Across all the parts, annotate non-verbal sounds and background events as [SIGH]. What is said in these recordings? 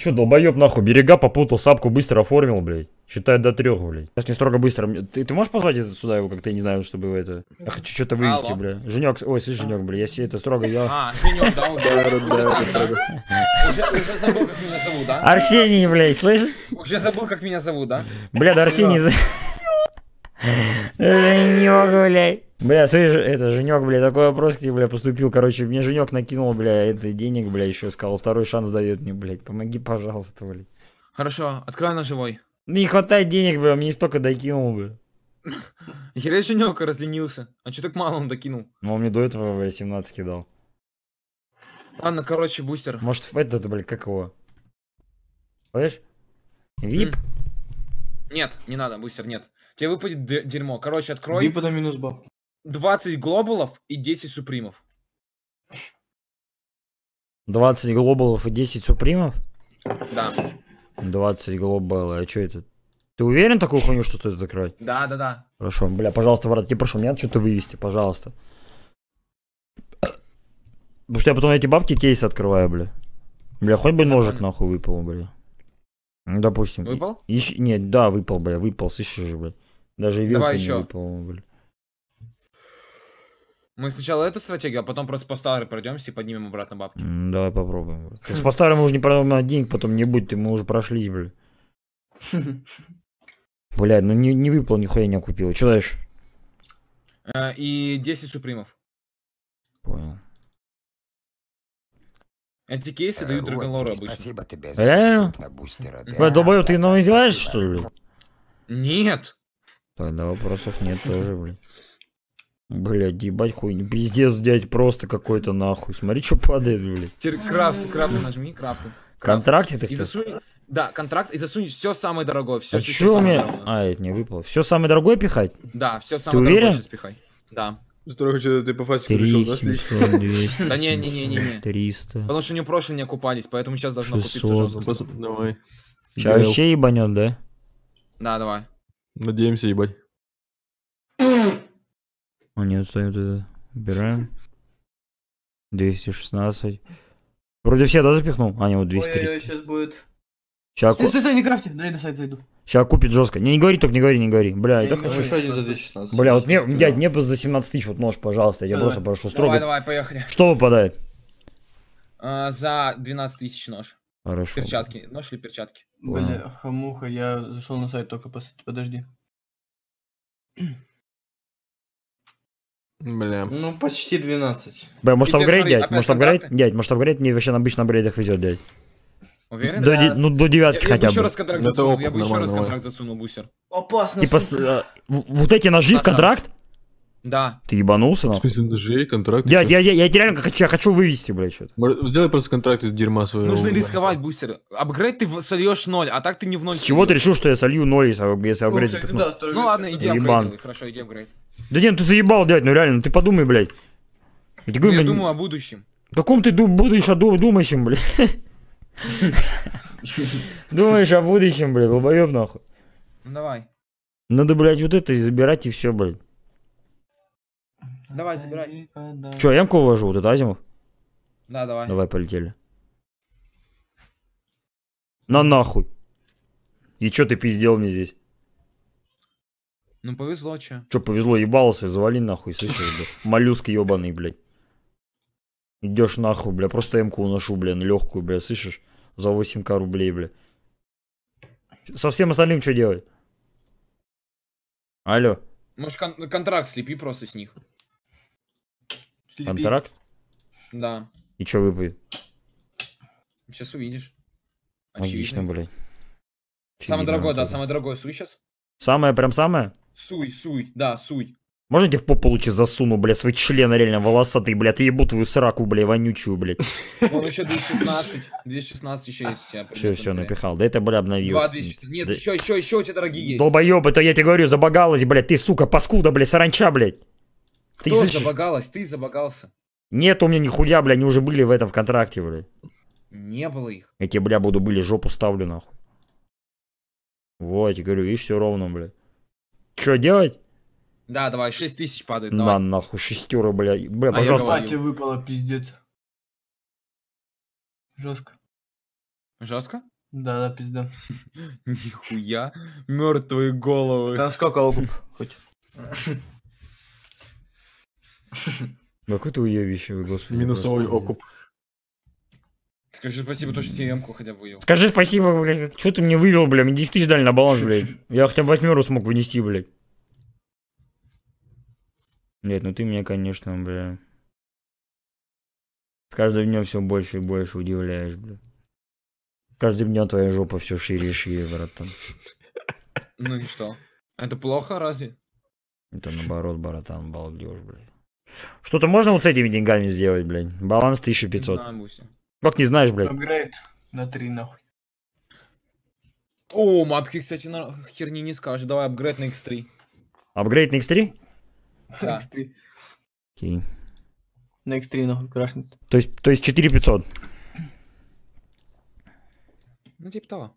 Че, долбоеб, нахуй, берега попутал, сапку быстро оформил, блядь. считает до трех, блядь. Сейчас не строго быстро. Ты, ты можешь позвать это сюда его как-то, не знаю, чтобы это... Я хочу что-то вывести, бля. Женек, ой, слышь, Женек, бля, я себе это строго, я... А, Женек, да, Уже забыл, как меня зовут, да? Арсений, блядь, слышишь? Уже забыл, как меня зовут, да? Бля, да Арсений... Женек, блядь. Бля, слышишь, это, Женек, бля, такой вопрос к тебе, бля, поступил, короче, мне Женек накинул, бля, это денег, бля, еще сказал, второй шанс дает мне, блядь, помоги, пожалуйста, блядь. Хорошо, открой на живой. Не хватает денег, бля, мне столько докинул, бля. Херей [LAUGHS] Женек разленился, а что так мало он докинул? Ну, он мне до этого, бля, 17 кидал. Ладно, короче, бустер. Может, в этот, бля, как его? Слышь? Вип? Нет, не надо, бустер, нет. Тебе выпадет дерьмо. Короче, открой. Выпада минус бабки. 20 глобалов и 10 супримов. 20 глобалов и 10 супримов? Да. 20 глобалов. А что это? Ты уверен такую хуйню, что стоит закрывать? Да, да, да. Хорошо. Бля, пожалуйста, брат, я прошу, мне надо что-то вывести, пожалуйста. Потому что я потом эти бабки кейсы открываю, бля. Бля, хоть бы ножик нахуй выпал, бля. Ну, допустим. Выпал? Ищ... Нет, да, выпал, бля, выпал, сыщи же, бля. Даже вилка Давай еще. Выпало, Мы сначала эту стратегию, а потом просто по старой пройдемся и поднимем обратно бабки. Mm, давай попробуем. [LAUGHS] Просто по старому уже не пройдем на денег, потом не будет, мы уже прошлись, блин. [LAUGHS] Блядь, ну не, не выпал, нихуя не купил. Что дальше? Э, и 10 супримов. Понял. Эти кейсы дают Драгонлору обычно. Спасибо тебе за Реально? бустера. Да, ты его издеваешься, что ли? Нет. Тогда вопросов нет тоже, блин. Блядь, ебать хуйня. Пиздец, дядь, просто какой-то нахуй. Смотри, что падает, блядь. Теперь крафты, крафты, нажми, крафт. Контракты ты Да, контракт, и засунь все самое дорогое. Все, а все, что мне... Дорогое. А, это не выпало. Все самое дорогое пихать? Да, все самое ты дорогое уверен? сейчас пихай. Да. Здорово, что ты по фастику решил, да, Да не, не, не, не, не. 300. Потому что у него прошлые не окупались, поэтому сейчас должно купиться жестко. Давай. Сейчас вообще ебанет, да? Да, давай. Надеемся, ебать. О, ну, нет, стоим туда. Убираем. 216. Вроде все, да, запихнул? А, не, вот 230. Ой, сейчас э, будет. Сейчас... Стой, стой, стой, не крафти, дай на сайт зайду. Сейчас купит жестко. Не, не говори, только не говори, не говори. Бля, я так хочу. Еще один за 216. Бля, вот мне, дядь, мне бы за 17 тысяч вот нож, пожалуйста. Я тебя просто прошу строго. Давай, давай, поехали. Что выпадает? А, за 12 тысяч нож. Хорошо. Перчатки. Нашли перчатки. Бля, хамуха, я зашел на сайт только после... Подожди. [CLEARS THROAT] Бля. Ну, почти 12. Бля, может апгрейд, дядь? Может апгрейд? Дядь, может апгрейд? Не, вообще на обычно апгрейдах везет, дядь. Уверен? До, да. Ну, до девятки я, хотя бы. Я бы еще раз контракт засунул, я бы еще раз контракт засунул, бусер. Опасно, Типа, с, э, вот эти ножи в контракт, да. Ты ебанулся? В смысле, на DGA контракт? Я, я, я, я реально хочу, я хочу вывести, блядь, что-то. Сделай просто контракт из дерьма своего. Нужно рисковать, бустер. Апгрейд ты сольешь ноль, а так ты не в ноль. С чего ты решил, что я солью ноль, если, если ну, апгрейд ну, да, ладно, иди апгрейд. Хорошо, иди апгрейд. Да нет, ну ты заебал, дядь, ну реально, ну ты подумай, блядь. Я, думаю о будущем. Каком ты будешь о думающем, блядь? [LAUGHS] Думаешь о будущем, блядь, долбоеб нахуй. Ну давай. Надо, блядь, вот это забирать и все, блядь. Давай, забирай. Че, ямку ввожу, вот эту азиму? Да, давай. Давай, полетели. На нахуй. И чё ты пиздел мне здесь? Ну повезло, че. Че повезло, ебался, завали нахуй, слышишь, бля. Моллюск ебаный, блядь. Идешь нахуй, бля, просто эмку уношу, бля, легкую, бля, слышишь? За 8к рублей, бля. Со всем остальным что делать? Алло. Может, кон контракт слепи просто с них. Филиппин. Антракт? Да. И что выпадет? Сейчас увидишь. Очевидно. Логично, блядь. Самое дорогое, да, самое дорогое. Суй сейчас. Самое, прям самое? Суй, суй, да, суй. Можно я тебе в попу лучше засуну, бля, свой член реально волосатый, бля, ты а ебу твою сраку, бля, вонючую, блядь. Он еще 216, 216 еще есть у тебя. Все, все, напихал, да это, бля, обновился. 200 Нет, да... еще, еще, еще у тебя дорогие есть. Долбоеб, это я тебе говорю, забагалась, блядь, ты, сука, паскуда, блядь, саранча, блядь ты за... забагалась? Ты забагался. Нет у меня нихуя, бля, они уже были в этом в контракте, бля. Не было их. Эти, бля, буду были, жопу ставлю, нахуй. Вот, я говорю, видишь, все ровно, бля. Что делать? Да, давай, 6 тысяч падает, давай. На, нахуй, шестеры, бля. Бля, а пожалуйста. А тебе выпало, пиздец. Жестко. Жестко? Да, да, пизда. [LAUGHS] Нихуя. Мертвые головы. Там сколько окуп хоть? [LAUGHS] [LAUGHS] Какое-то уебище, господи. Минусовый окуп. Скажи спасибо, то, что тебе м хотя бы вывел. Скажи спасибо, блядь, что ты мне вывел, блядь, мне 10 тысяч дали на баланс, блядь. [LAUGHS] Я хотя бы восьмеру смог вынести, блядь. Блядь, ну ты меня, конечно, блядь. С каждым днем все больше и больше удивляешь, блядь. С каждым днем твоя жопа все шире и шире, братан. Ну и что? Это плохо, разве? Это наоборот, братан, балдеж, блядь. Что-то можно вот с этими деньгами сделать, блядь? Баланс 1500. Не знаю, как не знаешь, блядь? Апгрейд на 3 нахуй. О, мапки, кстати, на херни не скажешь. Давай апгрейд на X3. Апгрейд на X3? Да. X3. Окей. На X3 нахуй крашнет. То есть, то есть 4500? Ну, типа того.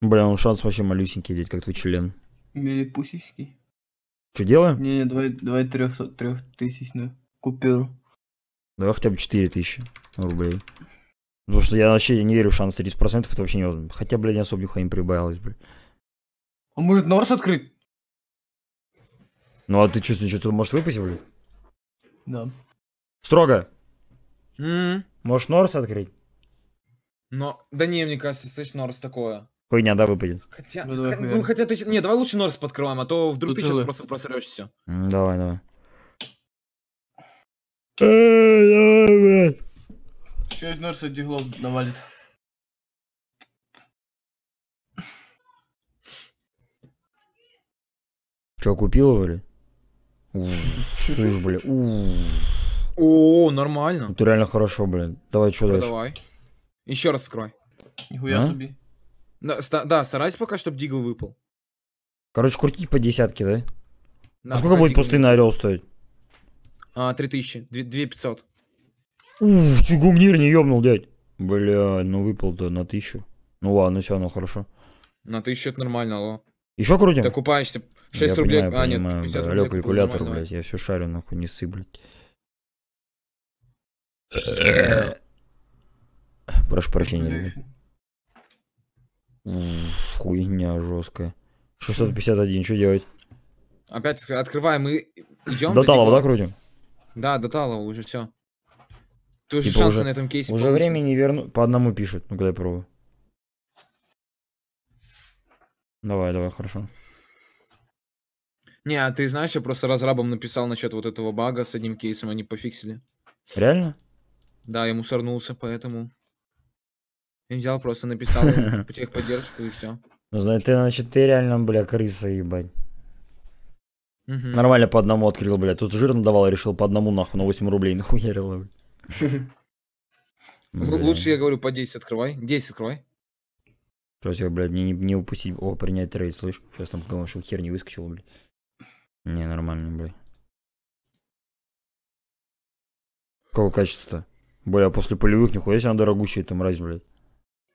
Бля, ну шанс вообще малюсенький, дядь, как твой член. Мелипусечки. Что делаем? Не, не, давай, давай трехсот, трехтысячную купюру. Давай хотя бы четыре тысячи рублей. Потому что я вообще не верю в шанс 30%, это вообще невозможно. Хотя, блядь, особо нихуя не прибавилось, блядь. А может Норс открыть? Ну а ты чувствуешь, что ты можешь выпасть, блядь? Да. Строго. Mm. Можешь Норс открыть? Но, да не, мне кажется, слышь, Норс такое. Хуйня, да, выпадет. Хотя, ну, давай, х... ну, хотя ты... Не, давай лучше Норс подкрываем, а то вдруг Тут ну, ты сейчас просто просрешь все. Давай, давай. Че из Норса Диглов навалит? Че, купил его, блин? Слышь, блин. О, нормально. Это реально хорошо, блин. Давай, что дальше? Давай. Еще раз скрой. Нихуя а? суби. Да, ста- да старайся пока, чтобы дигл выпал. Короче, крути по десятке, да? да а сколько будет дигл... пустынный орел стоить? А, 3000, 2500. Уф, чугунгир не ёбнул, дядь. Бля, ну выпал-то на тысячу. Ну ладно, все, ну хорошо. На тысячу это нормально, алло. Еще крутим? Ты купаешься. 6 я рублей, понимаю, а понимаю, нет, 50 бля, рублей. калькулятор, нормально. блядь, я все шарю, нахуй, не ссы, блядь. [CLEARS THROAT] Прошу прощения, ребят. Хуйня жесткая. 651, что делать? Опять открываем и идем. До Талова, типа, да, крутим? Да, до Талова уже все. Тут же шансы уже, на этом кейсе. Уже полностью. времени верну. По одному пишут. Ну-ка я пробую. Давай, давай, хорошо. Не, а ты знаешь, я просто разрабом написал насчет вот этого бага с одним кейсом, они пофиксили. Реально? Да, я мусорнулся, поэтому... Я взял, просто написал ему в типа, [LAUGHS] техподдержку и все. Ну, значит, ты, значит, ты реально, бля, крыса, ебать. Угу. Нормально по одному открыл, бля. Тут жирно давал, решил по одному нахуй на 8 рублей нахуярило, [LAUGHS] бля. Лучше я говорю по 10 открывай. 10 открывай. Что тебе, блядь, не, не упустить. О, принять трейд, слышь. Сейчас там потому что хер не выскочил, блядь. Не, нормально, блядь. Какого качества-то? Бля, после полевых нихуя себе дорогущие там мразь, блядь.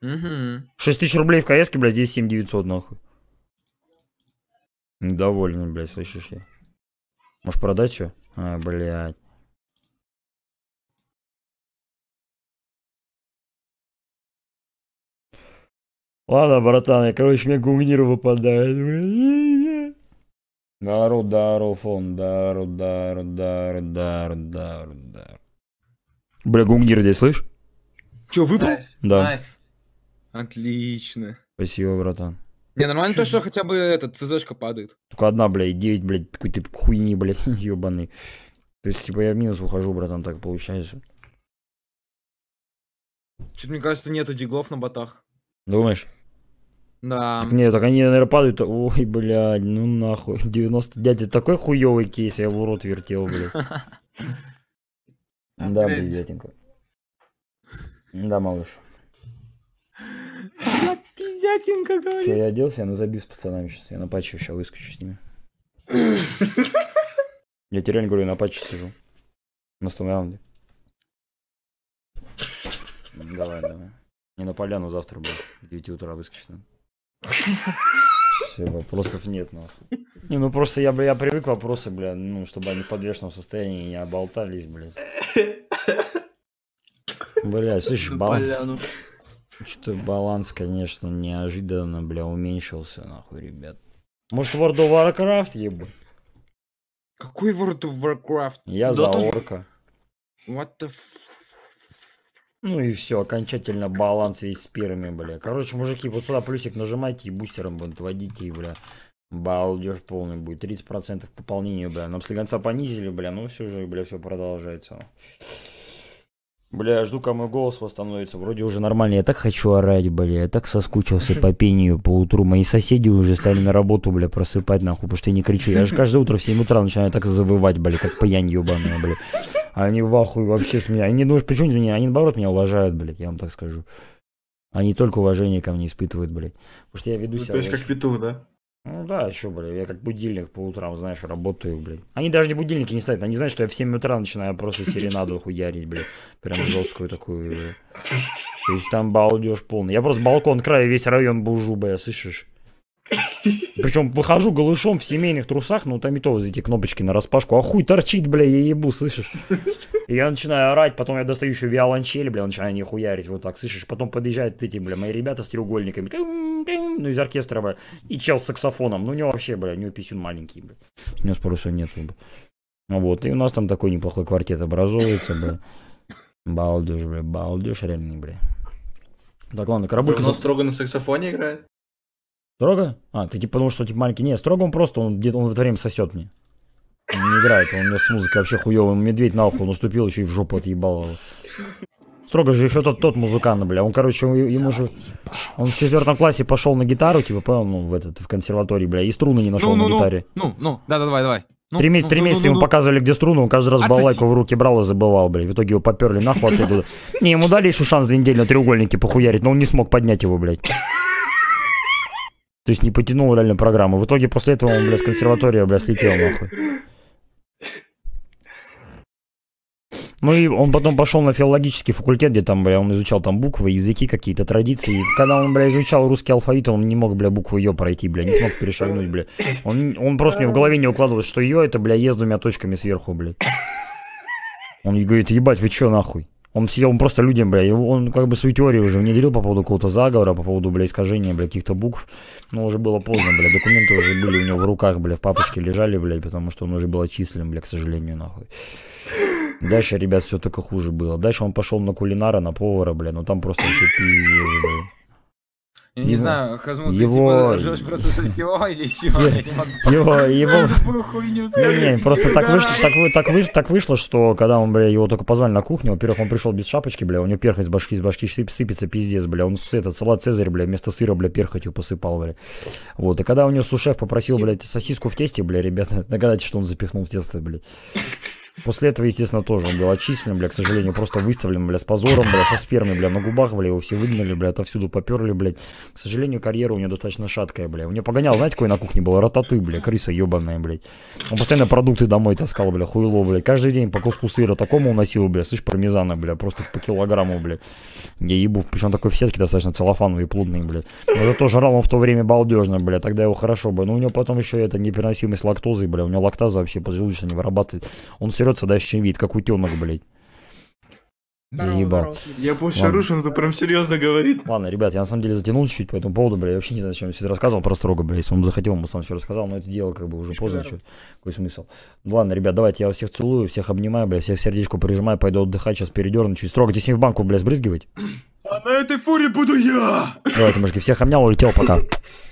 Угу. 6 тысяч рублей в кс блядь, здесь 7 900, нахуй. Недоволен, блядь, слышишь я. Может продать что? А, блядь. Ладно, братан, я, короче, мне гумнир выпадает. Дару, дару, фон, дару, дару, дару, дару, дару, дару. Бля, гумнир здесь, слышь? Че, выпал? Nice. Да. Nice. Отлично. Спасибо, братан. Не, нормально то, что хотя бы этот ЦЗшка падает. Только одна, блядь, 9, блядь, какой-то типа, хуйни, блядь, [LAUGHS] ебаный. То есть, типа, я в минус ухожу, братан, так получается. Чуть мне кажется, нету диглов на ботах. Думаешь? Да. Так нет, так они, наверное, падают. Ой, блядь, ну нахуй. 90 [LAUGHS] дядя, такой хуёвый кейс, я в урод вертел, блядь. [LAUGHS] Да, блядятенько. Да, малыш. Она пиздятинка говорит. Че, я оделся, я на забив с пацанами сейчас. Я на патче сейчас выскочу с ними. Я тебе реально говорю, на патче сижу. На стонраунде. Давай, давай. Не на поляну завтра, В 9 утра выскочить надо. Все, вопросов нет, нахуй. Не, ну просто я бля, я привык вопросы, бля, ну, чтобы они в подвешенном состоянии не оболтались, блядь. Бля, слышишь, бал... Что-то баланс, конечно, неожиданно, бля, уменьшился, нахуй, ребят. Может, World of Warcraft, ебать? Какой World of Warcraft? Я да за тоже... орка. What the f... Ну и все, окончательно баланс весь с пирами бля. Короче, мужики, вот сюда плюсик нажимайте и бустером будет водите, бля. Балдеж полный будет. 30% пополнения, бля. Нам слегонца понизили, бля. Ну все же, бля, все продолжается. Бля, жду, когда мой голос восстановится. Вроде уже нормально. Я так хочу орать, бля. Я так соскучился по [LAUGHS] пению по утру. Мои соседи уже стали на работу, бля, просыпать нахуй, потому что я не кричу. Я же [LAUGHS] каждое утро в 7 утра начинаю так завывать, бля, как пьянь ебаная, бля. Они в ахуе вообще с меня. Они думают, ну, почему меня? Они наоборот меня уважают, бля. я вам так скажу. Они только уважение ко мне испытывают, бля. Потому что я веду ну, себя... Ну, то есть очень... как петух, да? Ну да, еще, бля, я как будильник по утрам, знаешь, работаю, блядь. Они даже не будильники не ставят, они знают, что я в 7 утра начинаю просто серенаду хуярить, блядь. Прям жесткую такую, блядь. То есть там балдеж полный. Я просто балкон края весь район бужу, бля, слышишь? [LAUGHS] Причем выхожу голышом в семейных трусах, ну там и то вот эти кнопочки на распашку. А хуй торчит, бля, я ебу, слышишь? И я начинаю орать, потом я достаю еще виолончели, бля, начинаю не хуярить, вот так, слышишь? Потом подъезжают эти, бля, мои ребята с треугольниками, ну, из оркестра, бля, и чел с саксофоном. Ну, у него вообще, бля, у него писюн маленький, бля. У него спроса нет, бля. Вот, и у нас там такой неплохой квартет образовывается, бля. Балдеж, бля, балдеж реальный, бля. Да, главное, карабулька... Он строго на саксофоне играет? Строго? А, ты типа потому что типа маленький. Не, строго он просто, он где-то он в это время сосет мне. Он не играет, он у меня с музыкой вообще хуёвый. Медведь на ухо наступил, еще и в жопу отъебал его. Строго же еще тот, тот музыкан, бля. Он, короче, ему же... Он в четвертом классе пошел на гитару, типа, понял, ну, в этот, в консерватории, бля, и струны не нашел ну, ну, ну, на гитаре. Ну, ну, да, да, давай, давай. Ну, три, ну, три ну, ну, месяца ну, ему ну, показывали, где струны, он каждый раз отсоси. А балалайку в руки брал и забывал, бля. В итоге его поперли нахуй оттуда. Не, ему дали еще шанс две недели на треугольнике похуярить, но он не смог поднять его, блядь. То есть не потянул реально программу. В итоге после этого он, бля, с консерватории, бля, слетел нахуй. Ну и он потом пошел на филологический факультет, где там, бля, он изучал там буквы, языки, какие-то традиции. И когда он, бля, изучал русский алфавит, он не мог, бля, букву ее пройти, бля, не смог перешагнуть, бля. Он, он просто мне в голове не укладывалось, что ее это, бля, е двумя точками сверху, бля. Он говорит, ебать, вы чё нахуй? Он сидел, он просто людям, бля, он как бы свою теорию уже внедрил по поводу какого-то заговора, по поводу, бля, искажения, бля, каких-то букв. Но уже было поздно, бля, документы уже были у него в руках, бля, в папочке лежали, бля, потому что он уже был отчислен, бля, к сожалению, нахуй. Дальше, ребят, все только хуже было. Дальше он пошел на кулинара, на повара, бля, ну там просто вообще пиздец, бля. Я не знаю, Хазмут, его... типа ржешь просто со всего [LAUGHS] или еще? Его, [LAUGHS] его... Не, просто так вышло, так, вышло, так вышло, что когда он, бля, его только позвали на кухню, во-первых, он пришел без шапочки, бля, у него перхоть с башки, с башки сыпется пиздец, бля, он этот салат Цезарь, бля, вместо сыра, бля, перхотью посыпал, бля. Вот, и когда у него сушеф попросил, блядь, сосиску в тесте, бля, ребята, догадайтесь, [LAUGHS] что он запихнул в тесто, бля. После этого, естественно, тоже он был отчислен, бля, к сожалению, просто выставлен, бля, с позором, бля, со спермой, бля, на губах, бля, его все выгнали, бля, отовсюду поперли, бля. К сожалению, карьера у него достаточно шаткая, бля. У него погонял, знаете, какой на кухне был? Рататуй, бля, крыса ебаная, бля. Он постоянно продукты домой таскал, бля, хуйло, бля. Каждый день по куску сыра такому уносил, бля, слышь, пармезана, бля, просто по килограмму, бля. Я ебу, причем такой в сетке достаточно целлофановый, плудный, бля. Но зато жрал он в то время балдежно, бля, тогда его хорошо, бля. Но ну, у него потом еще это непереносимость лактозы, бля, у него лактаза вообще поджелудочно не вырабатывает. Он все трется, да, еще вид, как утенок, блядь. я ебал. Я больше Ладно. рушу, но это прям серьезно говорит. Ладно, ребят, я на самом деле затянул чуть-чуть по этому поводу, бля, я вообще не знаю, зачем я все это рассказывал, про строго бля, если он захотел, он сам все рассказал, но это дело как бы уже поздно, что какой смысл. Ладно, ребят, давайте, я всех целую, всех обнимаю, бля, всех сердечку прижимаю, пойду отдыхать, сейчас передерну, чуть строго, ты с ним в банку, бля, сбрызгивать. А на этой фуре буду я! Давайте, мужики, всех обнял, улетел, пока. [LAUGHS]